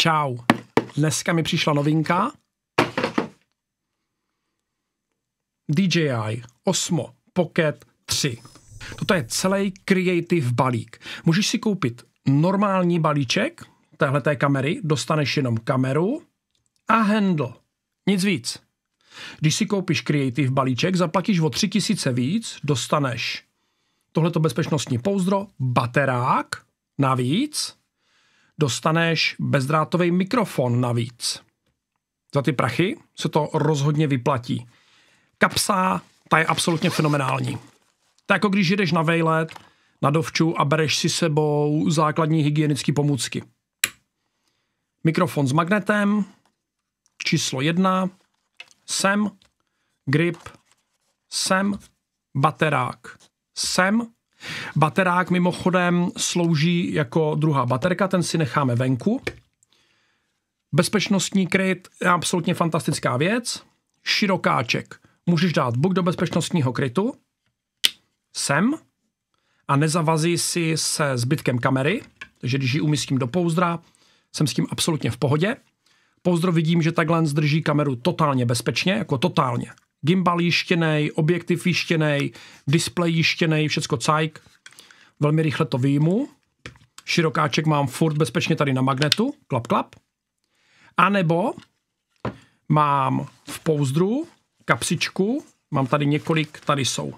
Čau. Dneska mi přišla novinka. DJI Osmo Pocket 3. Toto je celý creative balík. Můžeš si koupit normální balíček té kamery, dostaneš jenom kameru a handle. Nic víc. Když si koupíš creative balíček, zaplatíš o 3000 víc, dostaneš tohleto bezpečnostní pouzdro, baterák, navíc – dostaneš bezdrátový mikrofon navíc. Za ty prachy se to rozhodně vyplatí. Kapsa, ta je absolutně fenomenální. Tak jako když jdeš na vejlet, na dovču a bereš si sebou základní hygienické pomůcky. Mikrofon s magnetem, číslo jedna, sem, grip, sem, baterák, sem, Baterák mimochodem slouží jako druhá baterka, ten si necháme venku. Bezpečnostní kryt je absolutně fantastická věc. Širokáček. Můžeš dát buk do bezpečnostního krytu, sem, a nezavazí si se zbytkem kamery, takže když ji umístím do pouzdra, jsem s tím absolutně v pohodě. Pouzdro vidím, že takhle zdrží kameru totálně bezpečně, jako totálně gimbal jištěný, objektiv jištěný, displej jištěný, všecko cajk. Velmi rychle to výjmu. Širokáček mám furt bezpečně tady na magnetu, klap, klap. A nebo mám v pouzdru kapsičku, mám tady několik, tady jsou.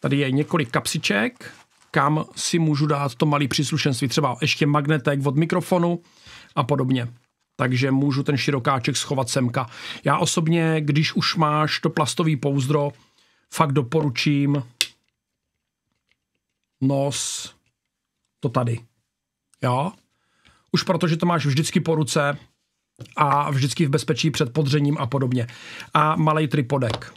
Tady je několik kapsiček, kam si můžu dát to malé příslušenství, třeba ještě magnetek od mikrofonu a podobně takže můžu ten širokáček schovat semka. Já osobně, když už máš to plastový pouzdro, fakt doporučím nos to tady. Jo? Už protože to máš vždycky po ruce a vždycky v bezpečí před podřením a podobně. A malý tripodek.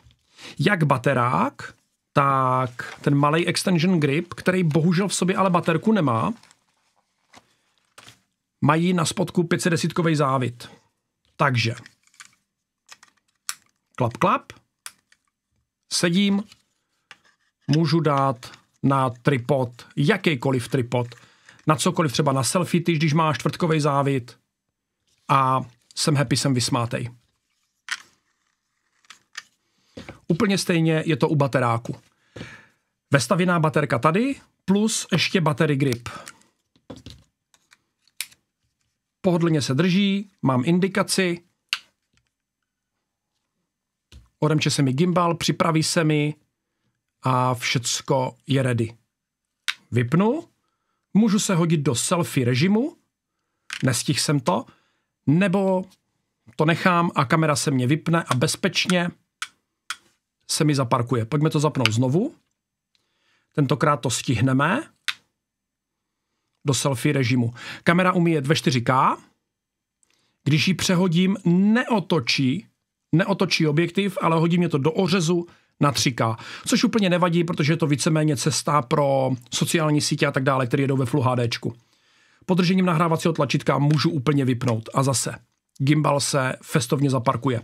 Jak baterák, tak ten malý extension grip, který bohužel v sobě ale baterku nemá, mají na spodku 510 závit. Takže klap, klap, sedím, můžu dát na tripod, jakýkoliv tripod, na cokoliv, třeba na selfie, když máš čtvrtkový závit a jsem happy, jsem vysmátej. Úplně stejně je to u bateráku. Vestavěná baterka tady, plus ještě battery grip pohodlně se drží, mám indikaci, odemče se mi gimbal, připraví se mi a všecko je ready. Vypnu, můžu se hodit do selfie režimu, nestih jsem to, nebo to nechám a kamera se mě vypne a bezpečně se mi zaparkuje. Pojďme to zapnout znovu. Tentokrát to stihneme do selfie režimu. Kamera umí jet ve 4K, když ji přehodím, neotočí, neotočí objektiv, ale hodí mě to do ořezu na 3K, což úplně nevadí, protože je to víceméně cesta pro sociální sítě a tak dále, které jedou ve Full HD. Podržením nahrávacího tlačítka můžu úplně vypnout a zase gimbal se festovně zaparkuje.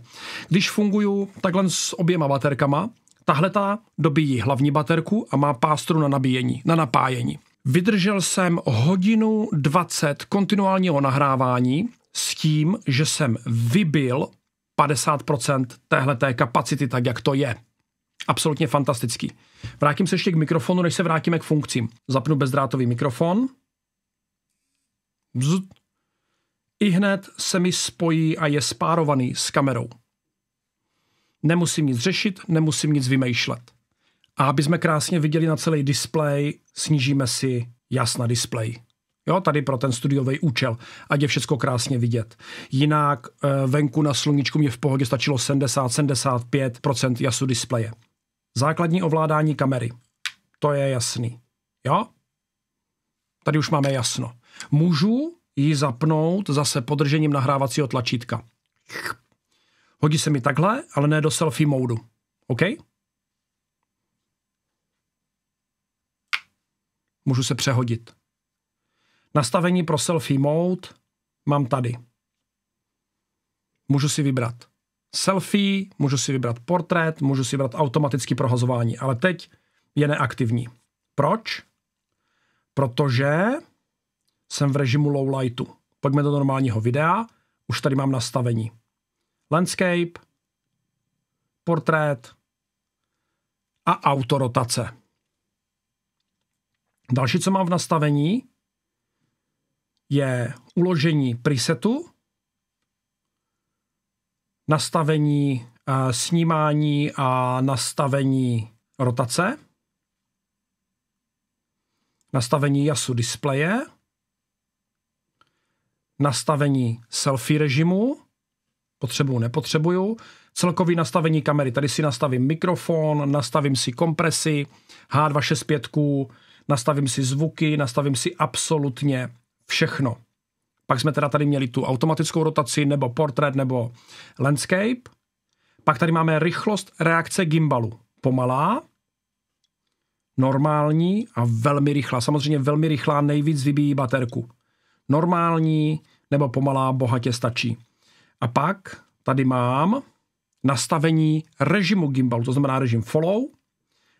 Když funguju takhle s oběma baterkama, tahle ta dobíjí hlavní baterku a má pástru na nabíjení, na napájení. Vydržel jsem hodinu 20 kontinuálního nahrávání s tím, že jsem vybil 50% téhle té kapacity, tak jak to je. Absolutně fantastický. Vrátím se ještě k mikrofonu, než se vrátíme k funkcím. Zapnu bezdrátový mikrofon. Bzd. I hned se mi spojí a je spárovaný s kamerou. Nemusím nic řešit, nemusím nic vymýšlet. A aby jsme krásně viděli na celý displej, snížíme si jas na displej. Jo, tady pro ten studiový účel, ať je všechno krásně vidět. Jinak eh, venku na sluníčku mě v pohodě stačilo 70-75% jasu displeje. Základní ovládání kamery. To je jasný. Jo? Tady už máme jasno. Můžu ji zapnout zase podržením nahrávacího tlačítka. Hodí se mi takhle, ale ne do selfie módu. OK? Můžu se přehodit. Nastavení pro selfie mode mám tady. Můžu si vybrat selfie, můžu si vybrat portrét, můžu si vybrat automatické prohazování, ale teď je neaktivní. Proč? Protože jsem v režimu low lightu. Pojďme do normálního videa, už tady mám nastavení. Landscape, portrét a autorotace. Další, co mám v nastavení, je uložení presetu, nastavení eh, snímání a nastavení rotace, nastavení jasu displeje, nastavení selfie režimu, potřebuju, nepotřebuju, celkový nastavení kamery. Tady si nastavím mikrofon, nastavím si kompresi, H265, nastavím si zvuky, nastavím si absolutně všechno. Pak jsme teda tady měli tu automatickou rotaci, nebo portrét, nebo landscape. Pak tady máme rychlost reakce gimbalu. Pomalá, normální a velmi rychlá. Samozřejmě velmi rychlá nejvíc vybíjí baterku. Normální nebo pomalá bohatě stačí. A pak tady mám nastavení režimu gimbalu, to znamená režim follow,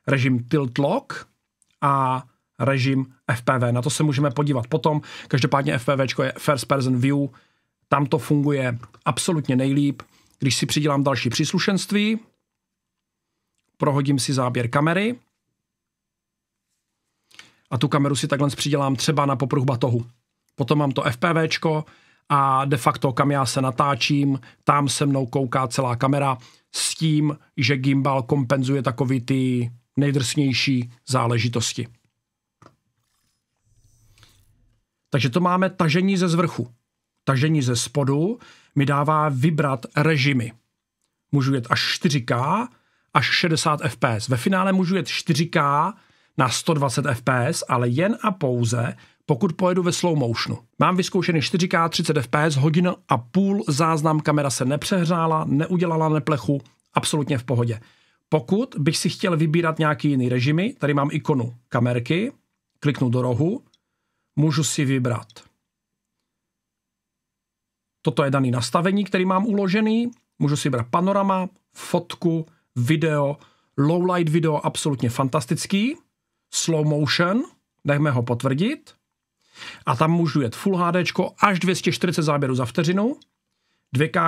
režim tilt lock a režim FPV. Na to se můžeme podívat potom. Každopádně FPV je First Person View, tam to funguje absolutně nejlíp. Když si přidělám další příslušenství, prohodím si záběr kamery a tu kameru si takhle přidělám třeba na popruh batohu. Potom mám to FPV a de facto, kam já se natáčím, tam se mnou kouká celá kamera s tím, že gimbal kompenzuje takový ty nejdrsnější záležitosti. Takže to máme tažení ze zvrchu. Tažení ze spodu mi dává vybrat režimy. Můžu jet až 4K, až 60 fps. Ve finále můžu jet 4K na 120 fps, ale jen a pouze, pokud pojedu ve slow motionu. Mám vyzkoušený 4K 30 fps, hodina a půl záznam, kamera se nepřehřála, neudělala neplechu, absolutně v pohodě. Pokud bych si chtěl vybírat nějaký jiný režimy, tady mám ikonu kamerky, kliknu do rohu, můžu si vybrat. Toto je daný nastavení, který mám uložený. Můžu si vybrat panorama, fotku, video, lowlight video, absolutně fantastický, slow motion, nechme ho potvrdit. A tam můžu jet Full HD až 240 záběrů za vteřinu, 2K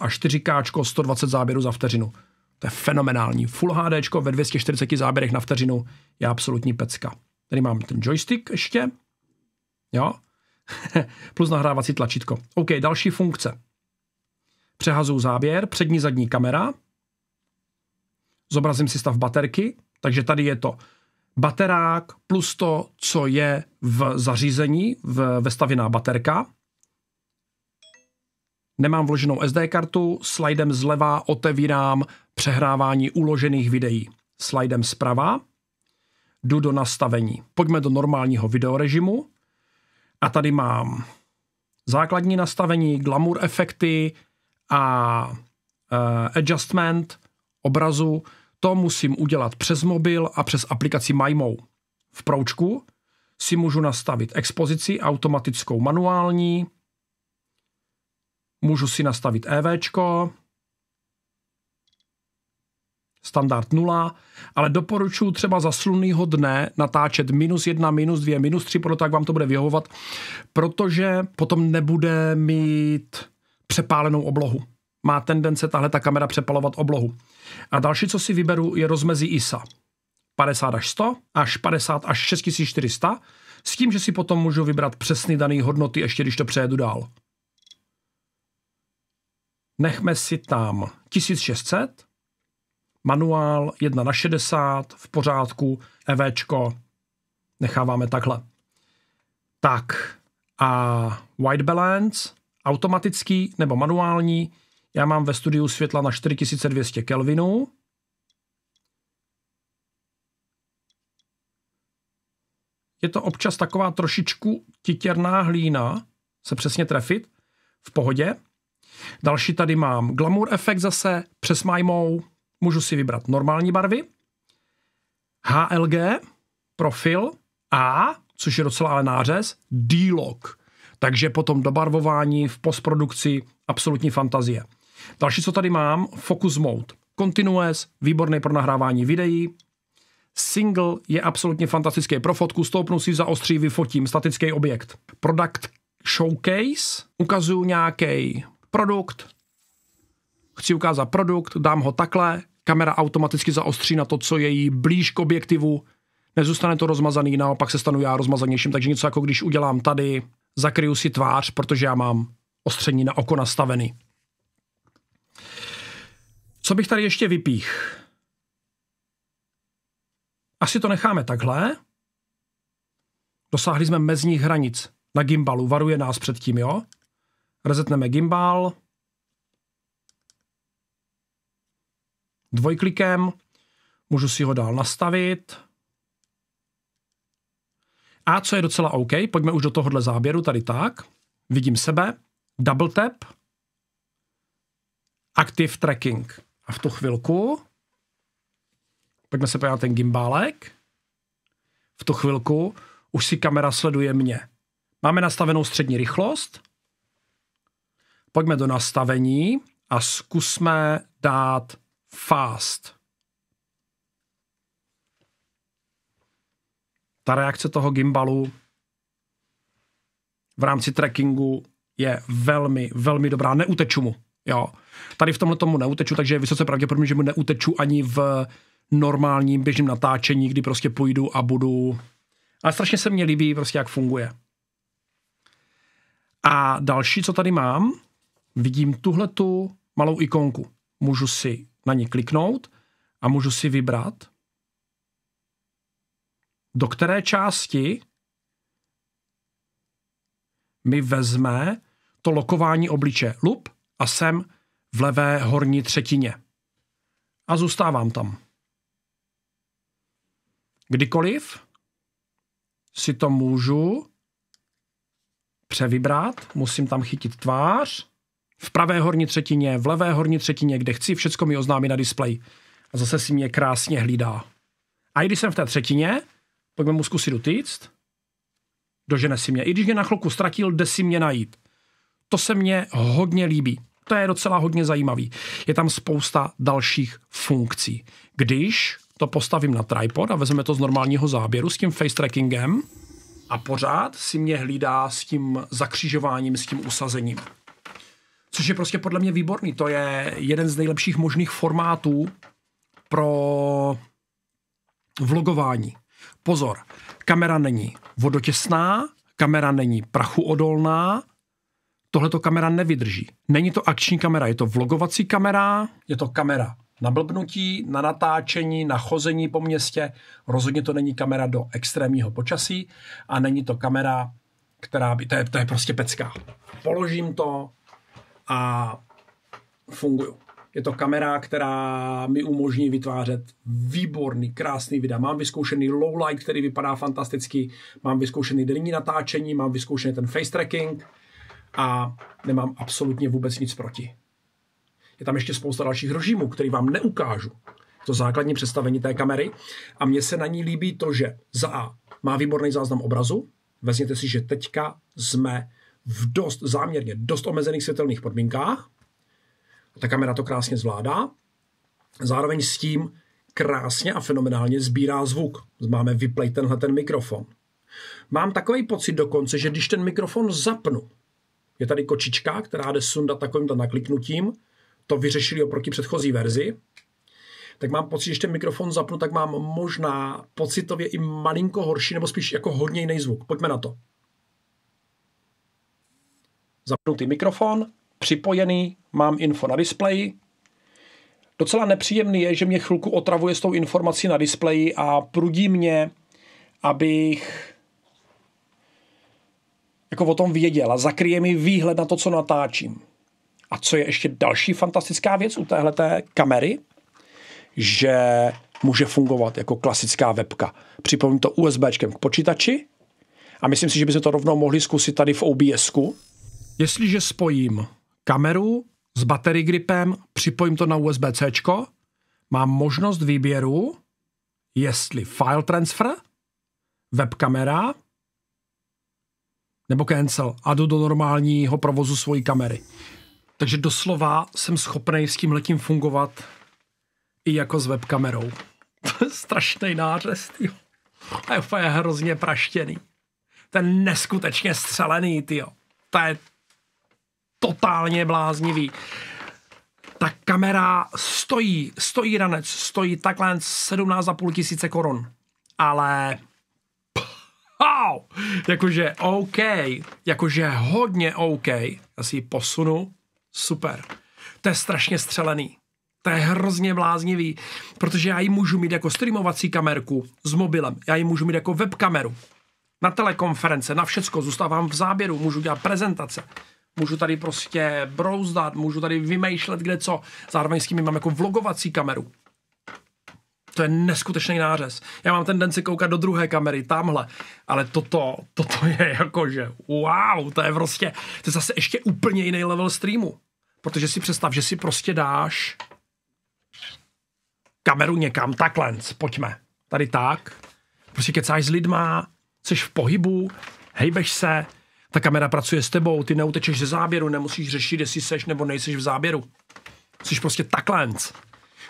a 4K 120 záběrů za vteřinu. To je fenomenální. Full HD ve 240 záběrech na vteřinu je absolutní pecka. Tady mám ten joystick ještě, Jo? Plus nahrávací tlačítko. OK, další funkce. Přehazuju záběr, přední zadní kamera. Zobrazím si stav baterky, takže tady je to baterák plus to, co je v zařízení, v, vestavěná baterka. Nemám vloženou SD kartu, slidem zleva otevírám přehrávání uložených videí. Slidem zprava jdu do nastavení. Pojďme do normálního videorežimu. A tady mám základní nastavení, glamour efekty a uh, adjustment obrazu. To musím udělat přes mobil a přes aplikaci MyMo. V proučku si můžu nastavit expozici automatickou manuální, můžu si nastavit EVčko, standard 0, ale doporučuji třeba za slunýho dne natáčet minus 1, minus 2, minus 3, proto tak vám to bude vyhovovat, protože potom nebude mít přepálenou oblohu. Má tendence tahle ta kamera přepalovat oblohu. A další, co si vyberu, je rozmezí ISA. 50 až 100, až 50 až 6400, s tím, že si potom můžu vybrat přesný daný hodnoty, ještě když to přejedu dál. Nechme si tam 1600, manuál 1 na 60, v pořádku, EVčko, necháváme takhle. Tak a white balance, automatický nebo manuální, já mám ve studiu světla na 4200 Kelvinů. Je to občas taková trošičku titěrná hlína, se přesně trefit, v pohodě. Další tady mám Glamour efekt zase, přes majmou, Můžu si vybrat normální barvy, HLG, profil A, což je docela ale nářez, D-Log. Takže potom dobarvování v postprodukci absolutní fantazie. Další, co tady mám, Focus Mode. Continuous, výborný pro nahrávání videí. Single je absolutně fantastický pro fotku, stoupnu si, za ostří, vyfotím statický objekt. Product Showcase, ukazuju nějaký produkt, chci ukázat produkt, dám ho takhle, kamera automaticky zaostří na to, co je jí blíž k objektivu, nezůstane to rozmazaný, naopak se stanu já rozmazanějším, takže něco jako když udělám tady, zakryju si tvář, protože já mám ostření na oko nastavený. Co bych tady ještě vypích? Asi to necháme takhle. Dosáhli jsme mezních hranic. Na gimbalu varuje nás předtím, jo? Rezetneme gimbal, dvojklikem, můžu si ho dál nastavit. A co je docela OK, pojďme už do tohohle záběru, tady tak. Vidím sebe, double tap, active tracking. A v tu chvilku, pojďme se podívat ten gimbálek, v tu chvilku už si kamera sleduje mě. Máme nastavenou střední rychlost, pojďme do nastavení a zkusme dát fast. Ta reakce toho gimbalu v rámci trekkingu je velmi, velmi dobrá. Neuteču mu. Jo. Tady v tomhle tomu neuteču, takže je vysoce pravděpodobně, že mu neuteču ani v normálním běžném natáčení, kdy prostě půjdu a budu... Ale strašně se mně líbí prostě, jak funguje. A další, co tady mám, vidím tuhletu malou ikonku. Můžu si na ně kliknout a můžu si vybrat, do které části mi vezme to lokování obliče lup a jsem v levé horní třetině. A zůstávám tam. Kdykoliv si to můžu převybrat, musím tam chytit tvář, v pravé horní třetině, v levé horní třetině, kde chci, všecko mi oznámí na displeji, A zase si mě krásně hlídá. A i když jsem v té třetině, pojďme mu zkusit utíct, dožene si mě. I když mě na chvilku ztratil, jde si mě najít. To se mně hodně líbí. To je docela hodně zajímavý. Je tam spousta dalších funkcí. Když to postavím na tripod a vezmeme to z normálního záběru s tím face trackingem a pořád si mě hlídá s tím zakřižováním, s tím usazením což je prostě podle mě výborný. To je jeden z nejlepších možných formátů pro vlogování. Pozor, kamera není vodotěsná, kamera není prachuodolná, tohleto kamera nevydrží. Není to akční kamera, je to vlogovací kamera, je to kamera na blbnutí, na natáčení, na chození po městě. Rozhodně to není kamera do extrémního počasí a není to kamera, která by, to je, to je prostě pecká. Položím to, a fungují. Je to kamera, která mi umožní vytvářet výborný, krásný videa. Mám vyzkoušený low light, který vypadá fantasticky, mám vyzkoušený denní natáčení, mám vyzkoušený ten face tracking a nemám absolutně vůbec nic proti. Je tam ještě spousta dalších režimů, který vám neukážu. To základní představení té kamery. A mně se na ní líbí to, že za A má výborný záznam obrazu. Vezměte si, že teďka jsme v dost záměrně, dost omezených světelných podmínkách. Ta kamera to krásně zvládá. Zároveň s tím krásně a fenomenálně sbírá zvuk. Máme vyplej tenhle ten mikrofon. Mám takový pocit dokonce, že když ten mikrofon zapnu, je tady kočička, která jde sundat takovým nakliknutím, to vyřešili oproti předchozí verzi, tak mám pocit, že když ten mikrofon zapnu, tak mám možná pocitově i malinko horší, nebo spíš jako hodně jiný zvuk. Pojďme na to zapnutý mikrofon, připojený, mám info na displeji. Docela nepříjemný je, že mě chvilku otravuje s tou informací na displeji a prudí mě, abych jako o tom věděl a zakryje mi výhled na to, co natáčím. A co je ještě další fantastická věc u téhleté kamery, že může fungovat jako klasická webka. Připomínám to USBčkem k počítači a myslím si, že by se to rovnou mohli zkusit tady v OBSku. Jestliže spojím kameru s battery gripem, připojím to na USB-C, mám možnost výběru, jestli file transfer, webkamera nebo cancel a jdu do normálního provozu svojí kamery. Takže doslova jsem schopný s tím letím fungovat i jako s webkamerou. To je strašný nářez, tyjo. A je hrozně praštěný. Ten neskutečně střelený, tyjo. To je totálně bláznivý. Ta kamera stojí, stojí ranec, stojí takhle 17,5 tisíce korun. Ale Wow! Jakože OK, jakože hodně OK. Já si ji posunu, super. To je strašně střelený. To je hrozně bláznivý, protože já ji můžu mít jako streamovací kamerku s mobilem, já ji můžu mít jako webkameru, na telekonference, na všecko, zůstávám v záběru, můžu dělat prezentace můžu tady prostě brouzdat, můžu tady vymýšlet kde co. Zároveň s tím mám jako vlogovací kameru. To je neskutečný nářez. Já mám tendenci koukat do druhé kamery, tamhle. Ale toto, toto je jakože wow, to je prostě, to je zase ještě úplně jiný level streamu. Protože si představ, že si prostě dáš kameru někam, takhle, pojďme, tady tak, prostě kecáš s lidma, jsi v pohybu, hejbeš se, ta kamera pracuje s tebou, ty neutečeš ze záběru, nemusíš řešit, jestli seš nebo nejseš v záběru. Jsi prostě takhle.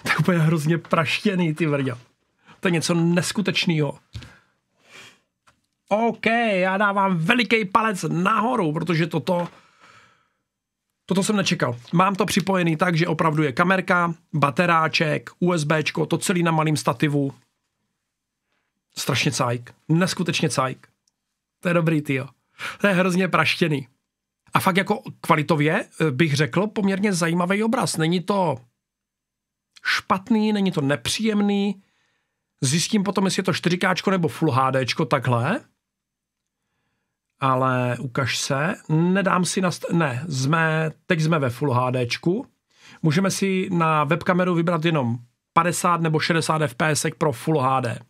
To je úplně hrozně praštěný, ty vrdě. To je něco neskutečného. OK, já dávám veliký palec nahoru, protože toto Toto jsem nečekal. Mám to připojený tak, že opravdu je kamerka, bateráček, USBčko, to celý na malém stativu. Strašně cajk. Neskutečně cajk. To je dobrý, tyjo. To je hrozně praštěný. A fakt jako kvalitově eh, bych řekl poměrně zajímavý obraz. Není to špatný, není to nepříjemný. Zjistím potom, jestli je to 4K nebo Full HD takhle. Ale ukaž se, nedám si na... ne, jsme, teď jsme ve Full HD. Můžeme si na webkameru vybrat jenom 50 nebo 60 fps pro Full HD.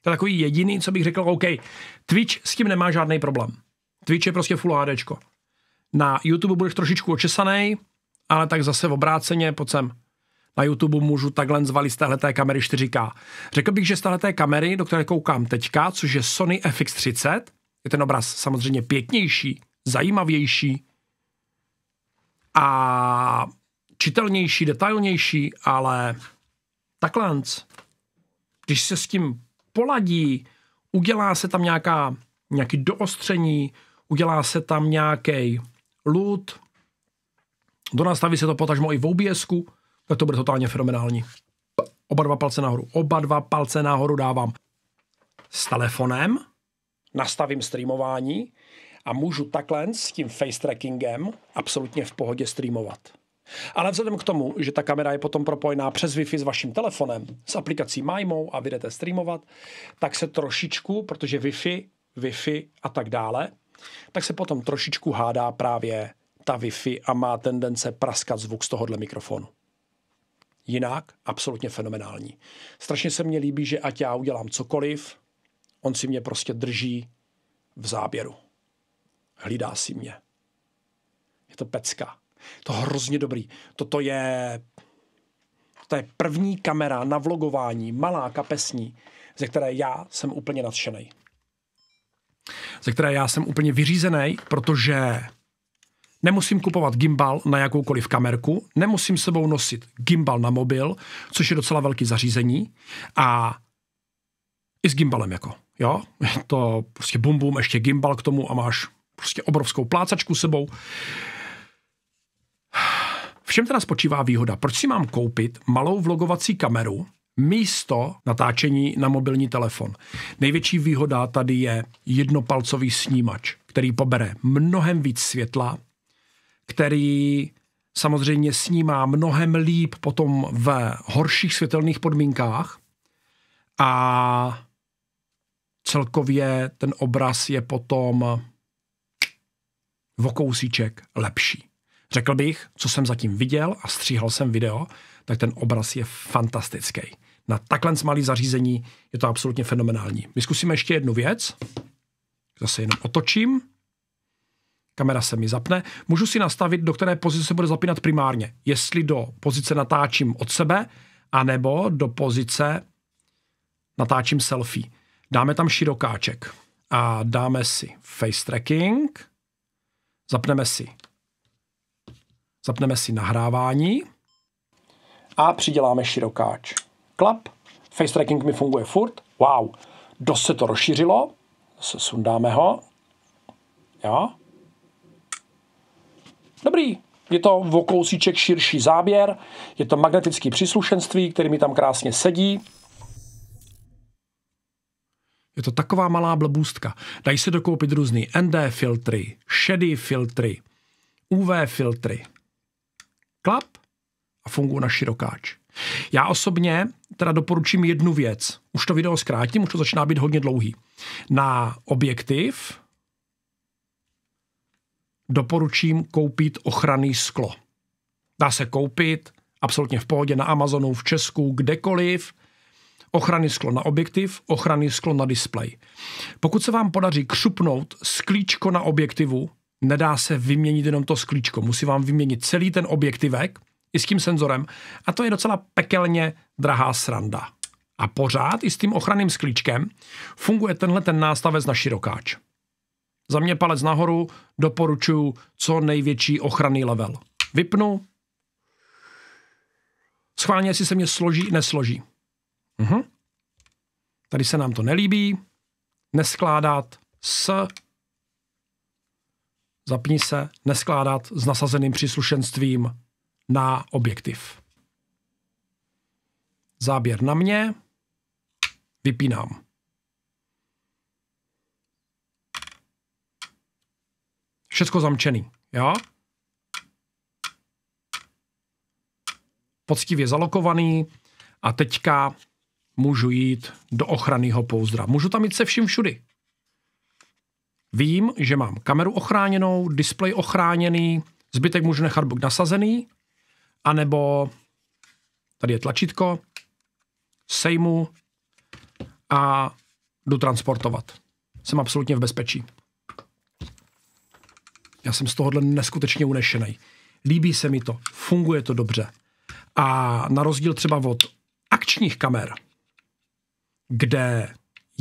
To je takový jediný, co bych řekl, OK, Twitch s tím nemá žádný problém. Twitch je prostě full HDčko. Na YouTube budeš trošičku očesaný, ale tak zase v obráceně, pojď sem. Na YouTube můžu takhle zvalit z téhleté kamery 4K. Řekl bych, že z téhleté kamery, do které koukám teďka, což je Sony FX30, je ten obraz samozřejmě pěknější, zajímavější a čitelnější, detailnější, ale takhle, když se s tím poladí, udělá se tam nějaká, nějaký doostření, udělá se tam nějaký lut, donastaví se to potažmo i v obs tak to bude totálně fenomenální. Oba dva palce nahoru, oba dva palce nahoru dávám. S telefonem nastavím streamování a můžu takhle s tím face trackingem absolutně v pohodě streamovat. Ale vzhledem k tomu, že ta kamera je potom propojená přes Wi-Fi s vaším telefonem, s aplikací MIMO a vy jdete streamovat, tak se trošičku, protože Wi-Fi, Wi-Fi a tak dále, tak se potom trošičku hádá právě ta Wi-Fi a má tendence praskat zvuk z tohohle mikrofonu. Jinak absolutně fenomenální. Strašně se mně líbí, že ať já udělám cokoliv, on si mě prostě drží v záběru. Hlídá si mě. Je to pecka. To hrozně dobrý. Toto je, to je první kamera na vlogování, malá kapesní, ze které já jsem úplně nadšený. Ze které já jsem úplně vyřízený, protože Nemusím kupovat gimbal na jakoukoliv kamerku, nemusím sebou nosit gimbal na mobil, což je docela velký zařízení a i s gimbalem jako, jo, to prostě bum bum, ještě gimbal k tomu a máš prostě obrovskou plácačku sebou. V čem teda spočívá výhoda? Proč si mám koupit malou vlogovací kameru místo natáčení na mobilní telefon? Největší výhoda tady je jednopalcový snímač, který pobere mnohem víc světla, který samozřejmě snímá mnohem líp potom ve horších světelných podmínkách a celkově ten obraz je potom v kousíček lepší. Řekl bych, co jsem zatím viděl a stříhal jsem video, tak ten obraz je fantastický. Na takhle malý zařízení je to absolutně fenomenální. My zkusíme ještě jednu věc. Zase jenom otočím. Kamera se mi zapne. Můžu si nastavit, do které pozice se bude zapínat primárně. Jestli do pozice natáčím od sebe, anebo do pozice natáčím selfie. Dáme tam širokáček a dáme si face tracking, zapneme si Zapneme si nahrávání a přiděláme širokáč. Klap, face tracking mi funguje furt, wow, dost se to rozšířilo, Zase sundáme ho, jo. Dobrý, je to v kousíček širší záběr, je to magnetické příslušenství, který mi tam krásně sedí. Je to taková malá blbůstka. Dají se dokoupit různý ND filtry, šedý filtry, UV filtry klap a funguje na širokáč. Já osobně teda doporučím jednu věc. Už to video zkrátím, už to začíná být hodně dlouhý. Na objektiv doporučím koupit ochranný sklo. Dá se koupit absolutně v pohodě na Amazonu, v Česku, kdekoliv. Ochranný sklo na objektiv, ochranný sklo na displej. Pokud se vám podaří křupnout sklíčko na objektivu, nedá se vyměnit jenom to sklíčko. Musí vám vyměnit celý ten objektivek i s tím senzorem a to je docela pekelně drahá sranda. A pořád i s tím ochranným sklíčkem funguje tenhle ten nástavec na širokáč. Za mě palec nahoru doporučuji co největší ochranný level. Vypnu. Schválně, jestli se mě složí, nesloží. Uhum. Tady se nám to nelíbí. Neskládat s Zapni se, neskládat s nasazeným příslušenstvím na objektiv. Záběr na mě, vypínám. Všecko zamčený, jo? Poctivě zalokovaný a teďka můžu jít do ochranného pouzdra. Můžu tam jít se vším všudy. Vím, že mám kameru ochráněnou, displej ochráněný, zbytek můžu nechat buď nasazený, anebo tady je tlačítko, sejmu a jdu transportovat. Jsem absolutně v bezpečí. Já jsem z tohohle neskutečně unešený. Líbí se mi to, funguje to dobře. A na rozdíl třeba od akčních kamer, kde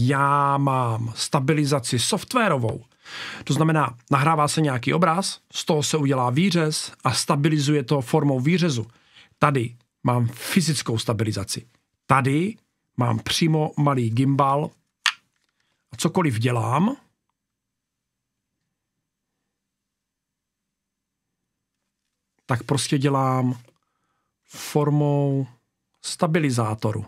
já mám stabilizaci softwarovou, to znamená, nahrává se nějaký obraz, z toho se udělá výřez a stabilizuje to formou výřezu. Tady mám fyzickou stabilizaci. Tady mám přímo malý gimbal a cokoliv dělám, tak prostě dělám formou stabilizátoru.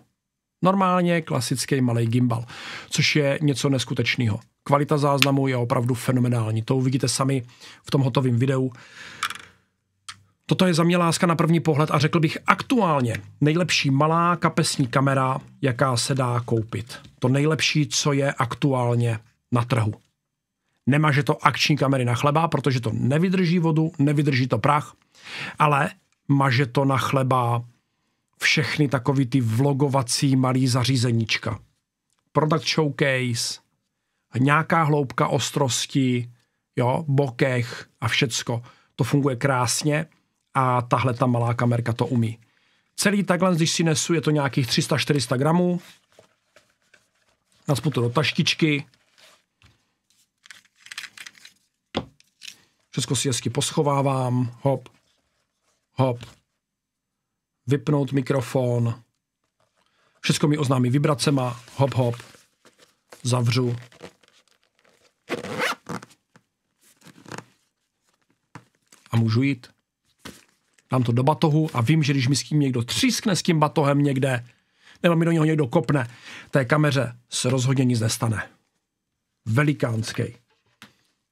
Normálně klasický malý gimbal, což je něco neskutečného. Kvalita záznamu je opravdu fenomenální. To uvidíte sami v tom hotovém videu. Toto je za mě láska na první pohled a řekl bych aktuálně nejlepší malá kapesní kamera, jaká se dá koupit. To nejlepší, co je aktuálně na trhu. Nemá, že to akční kamery na chleba, protože to nevydrží vodu, nevydrží to prach, ale maže to na chleba všechny takový ty vlogovací malý zařízeníčka. Product showcase, nějaká hloubka ostrosti, jo, bokech a všecko. To funguje krásně a tahle ta malá kamerka to umí. Celý takhle, když si nesu, je to nějakých 300-400 gramů. Naspu to do taštičky. Všechno si hezky poschovávám. Hop, hop, vypnout mikrofon, všechno mi oznámí vibracema, hop hop, zavřu. A můžu jít. Dám to do batohu a vím, že když mi s tím někdo třískne s tím batohem někde, nebo mi do něho někdo kopne, té kameře se rozhodně nic nestane. Velikánský.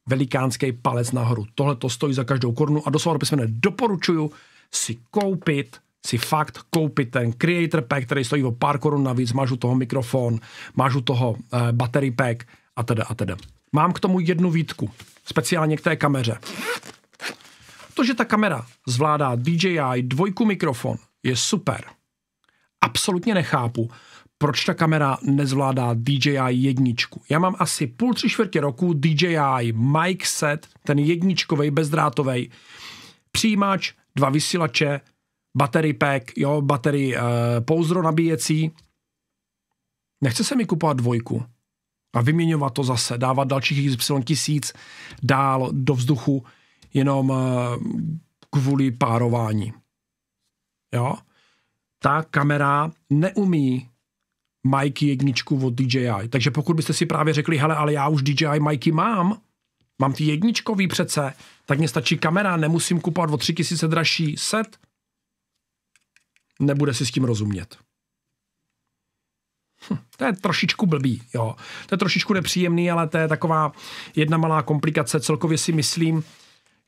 Velikánský palec nahoru. Tohle to stojí za každou korunu a doslova do doporučuju si koupit si fakt koupit ten creator pack, který stojí o pár korun navíc, máš u toho mikrofon, máš u toho uh, battery pack a teda a teda. Mám k tomu jednu výtku, speciálně k té kameře. To, že ta kamera zvládá DJI dvojku mikrofon, je super. Absolutně nechápu, proč ta kamera nezvládá DJI jedničku. Já mám asi půl tři čtvrtě roku DJI mic set, ten jedničkovej bezdrátový přijímač, dva vysílače, battery pack, jo, battery uh, eh, pouzdro nabíjecí. Nechce se mi kupovat dvojku a vyměňovat to zase, dávat dalších XY tisíc dál do vzduchu jenom uh, kvůli párování. Jo? Ta kamera neumí Mikey jedničku od DJI. Takže pokud byste si právě řekli, hele, ale já už DJI Mikey mám, mám ty jedničkový přece, tak mě stačí kamera, nemusím kupovat o tři tisíce dražší set, nebude si s tím rozumět. Hm, to je trošičku blbý, jo. To je trošičku nepříjemný, ale to je taková jedna malá komplikace. Celkově si myslím,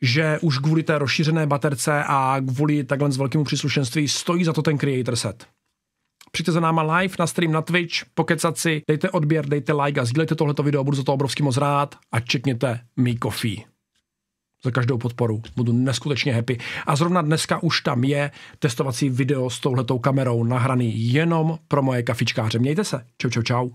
že už kvůli té rozšířené baterce a kvůli takhle z velkému příslušenství stojí za to ten creator set. Přijďte za náma live na stream na Twitch, pokecat si, dejte odběr, dejte like a sdílejte tohleto video, budu za to obrovský moc rád a čekněte mi coffee za každou podporu. Budu neskutečně happy. A zrovna dneska už tam je testovací video s touhletou kamerou nahraný jenom pro moje kafičkáře. Mějte se. Čau, čau, čau.